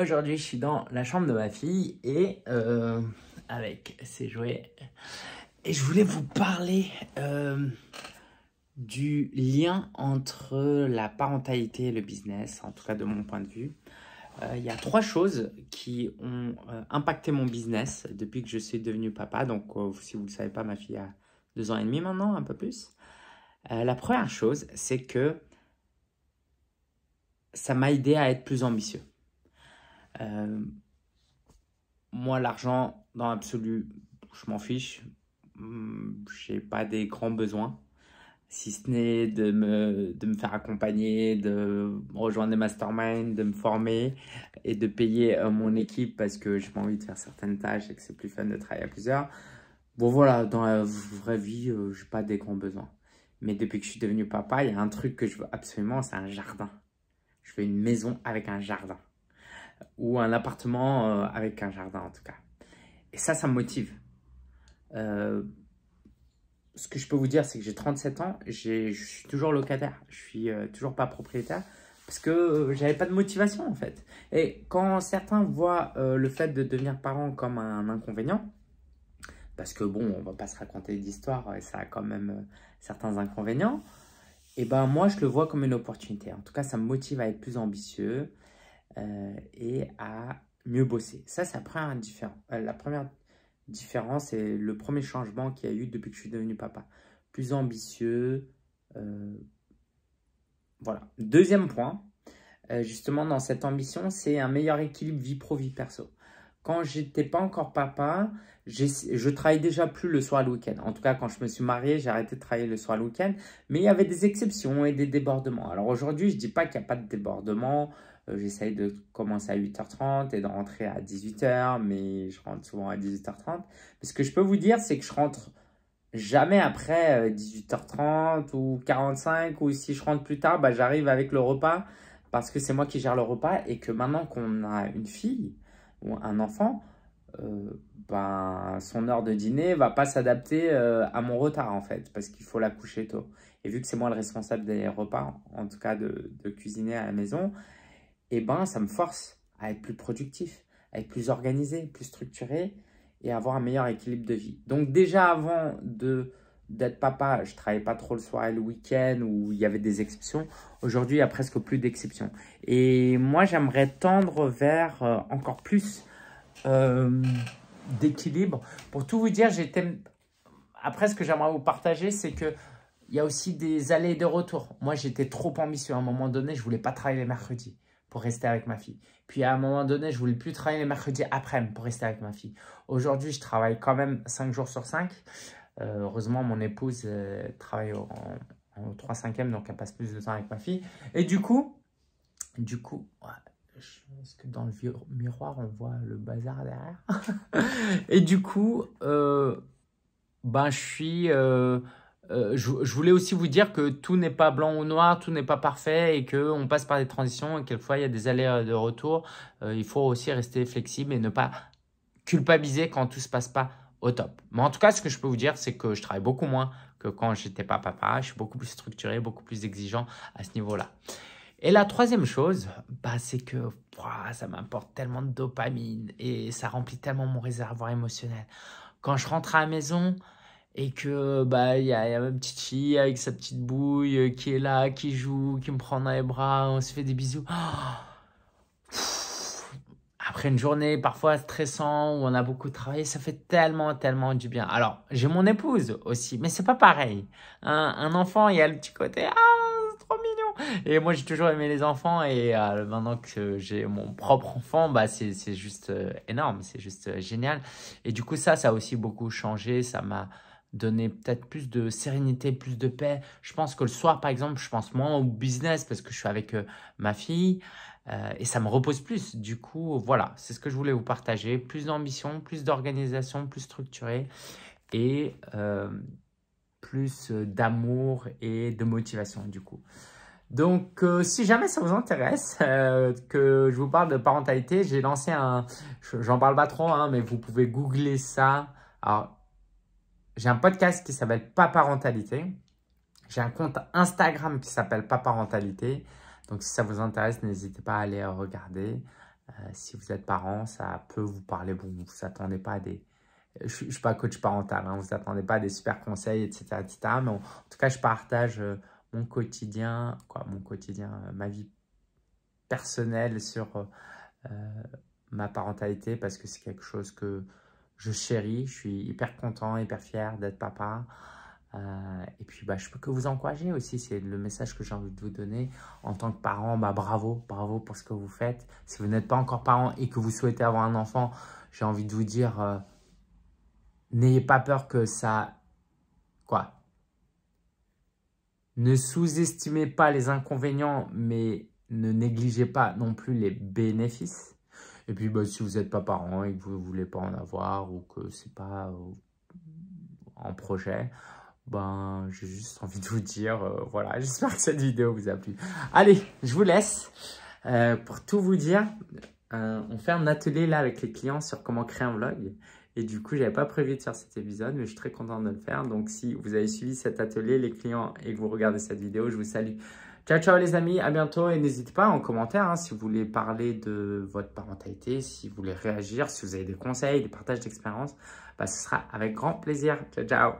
Aujourd'hui, je suis dans la chambre de ma fille et euh, avec ses jouets. Et je voulais vous parler euh, du lien entre la parentalité et le business, en tout cas de mon point de vue. Euh, il y a trois choses qui ont impacté mon business depuis que je suis devenu papa. Donc, si vous ne le savez pas, ma fille a deux ans et demi maintenant, un peu plus. la première chose, c'est que ça m'a aidé à être plus ambitieux. Euh, moi, l'argent, dans l'absolu, je m'en fiche. Hmm, j'ai pas des grands besoins, si ce n'est de me, de me faire accompagner, de rejoindre des masterminds, de me former et de payer euh, mon équipe parce que j'ai pas envie de faire certaines tâches et que c'est plus fun de travailler à plusieurs. Bon voilà, dans la vraie vie, euh, j'ai pas des grands besoins. Mais depuis que je suis devenu papa, il y a un truc que je veux absolument, c'est un jardin. Je veux une maison avec un jardin ou un appartement euh, avec un jardin en tout cas. Et ça, ça me motive. Euh, ce que je peux vous dire, c'est que j'ai 37 ans, je suis toujours locataire, je suis euh, toujours pas propriétaire parce que je j'avais pas de motivation en fait. Et quand certains voient le fait de devenir parent comme un inconvénient, parce que bon, on va pas se raconter d'histoire et ça a quand même certains inconvénients, et eh ben moi je le vois comme une opportunité. En tout cas, ça me motive à être plus ambitieux, euh, et à mieux bosser. Ça, ça prend un différent. Euh, la première différence, c'est le premier changement qu'il y a eu depuis que je suis devenu papa. Plus ambitieux. Euh, voilà. Deuxième point, justement, dans cette ambition, c'est un meilleur équilibre vie pro-vie perso. Quand j'étais pas encore papa, je travaillais déjà plus le soir et le week-end. En tout cas, quand je me suis marié, j'ai arrêté de travailler le soir et le week-end. Mais il y avait des exceptions et des débordements. Alors aujourd'hui, je dis pas qu'il n'y a pas de débordement. Euh, j'essaye de commencer à 8h30 et de rentrer à 18h, mais je rentre souvent à 18h30. ce que je peux vous dire, c'est que je rentre jamais après 18h30 euh, ou 45 ou si je rentre plus tard, bah, j'arrive avec le repas parce que c'est moi qui gère le repas et que maintenant qu'on a une fille ou un enfant, euh, ben, son heure de dîner va pas s'adapter à mon retard en fait parce qu'il faut la coucher tôt. Et vu que c'est moi le responsable des repas, en tout cas de, de cuisiner à la maison, eh ben, ça me force à être plus productif, à être plus organisé, plus structuré et avoir un meilleur équilibre de vie. Donc déjà avant de d'être papa, je travaillais pas trop le soir et le week-end où il y avait des exceptions. Aujourd'hui, il y a presque plus d'exceptions. Et moi, j'aimerais tendre vers euh, encore plus euh, d'équilibre. Pour tout vous dire, Après, ce que j'aimerais vous partager, c'est qu'il y a aussi des allées et de retour. Moi, j'étais trop ambitieux. À un moment donné, je voulais pas travailler les mercredis pour rester avec ma fille. Puis à un moment donné, je voulais plus travailler les mercredis après-midi pour rester avec ma fille. Aujourd'hui, je travaille quand même 5 jours sur 5. Euh, heureusement, mon épouse euh, travaille en, 3 5 donc elle passe plus de temps avec ma fille. Et du coup, du coup, je que dans le miroir, on voit le bazar derrière. Et du coup, euh, ben, je suis euh, je, voulais aussi vous dire que tout n'est pas blanc ou noir, tout n'est pas parfait et qu'on passe par des transitions et quelquefois il y a des allers euh, de retour. Euh, il faut aussi rester flexible et ne pas culpabiliser quand tout ne se passe pas au top. Mais en tout cas, ce que je peux vous dire, c'est que je travaille beaucoup moins que quand j'étais pas papa. Je suis beaucoup plus structuré, beaucoup plus exigeant à ce niveau-là. Et la troisième chose, bah, c'est que ça m'apporte tellement de dopamine et ça remplit tellement mon réservoir émotionnel. Quand je rentre à la maison, et que bah il y, y, a ma petite fille avec sa petite bouille euh, qui est là, qui joue, qui me prend dans les bras, on se fait des bisous. Oh après une journée parfois stressante où on a beaucoup travaillé, ça fait tellement tellement du bien. Alors j'ai mon épouse aussi, mais c'est pas pareil. Un, enfant, il y a le petit côté ah c'est trop mignon. Et moi j'ai toujours aimé les enfants et euh, maintenant que j'ai mon propre enfant, bah c'est juste euh, énorme, c'est juste génial. Et du coup ça, ça a aussi beaucoup changé, ça m'a donner peut-être plus de sérénité, plus de paix. Je pense que le soir, par exemple, je pense moins au business parce que je suis avec euh, ma fille euh, et ça me repose plus. Du coup, voilà, c'est ce que je voulais vous partager. Plus d'ambition, plus d'organisation, plus structurée et euh, plus d'amour et de motivation du coup. Donc, si jamais ça vous intéresse que je vous parle de parentalité, j'ai lancé un... J'en parle pas trop, hein, mais vous pouvez googler ça. Alors, j'ai un podcast qui s'appelle Paparentalité. J'ai un compte Instagram qui s'appelle Paparentalité. Donc, si ça vous intéresse, n'hésitez pas à aller regarder. Euh, si vous êtes parent, ça peut vous parler. Bon, vous ne attendez pas des... Je ne suis pas coach parental, hein, vous attendez pas des super conseils, etc. mais en tout cas, je partage euh, mon quotidien, quoi, mon quotidien, euh, ma vie personnelle sur ma parentalité parce que c'est quelque chose que je chéris, je suis hyper content, hyper fier d'être papa. Euh, et puis, bah, je peux que vous encourager aussi. C'est le message que j'ai envie de vous donner. En tant que parent, bah, bravo, bravo pour ce que vous faites. Si vous n'êtes pas encore parent et que vous souhaitez avoir un enfant, j'ai envie de vous dire, euh, n'ayez pas peur que ça... Quoi Ne sous-estimez pas les inconvénients, mais ne négligez pas non plus les bénéfices. Et puis, bah, si vous n'êtes pas parent et que vous ne voulez pas en avoir ou que c'est pas euh, en projet, ben, j'ai juste envie de vous dire, euh, voilà, j'espère que cette vidéo vous a plu. Allez, je vous laisse. Euh, pour tout vous dire, on fait un atelier là avec les clients sur comment créer un vlog. Et du coup, je n'avais pas prévu de faire cet épisode, mais je suis très content de le faire. Donc, si vous avez suivi cet atelier, les clients, et que vous regardez cette vidéo, je vous salue. Ciao, ciao les amis, à bientôt et n'hésitez pas en commentaire hein, si vous voulez parler de votre parentalité, si vous voulez réagir, si vous avez des conseils, des partages d'expérience, bah, ce sera avec grand plaisir. Ciao, ciao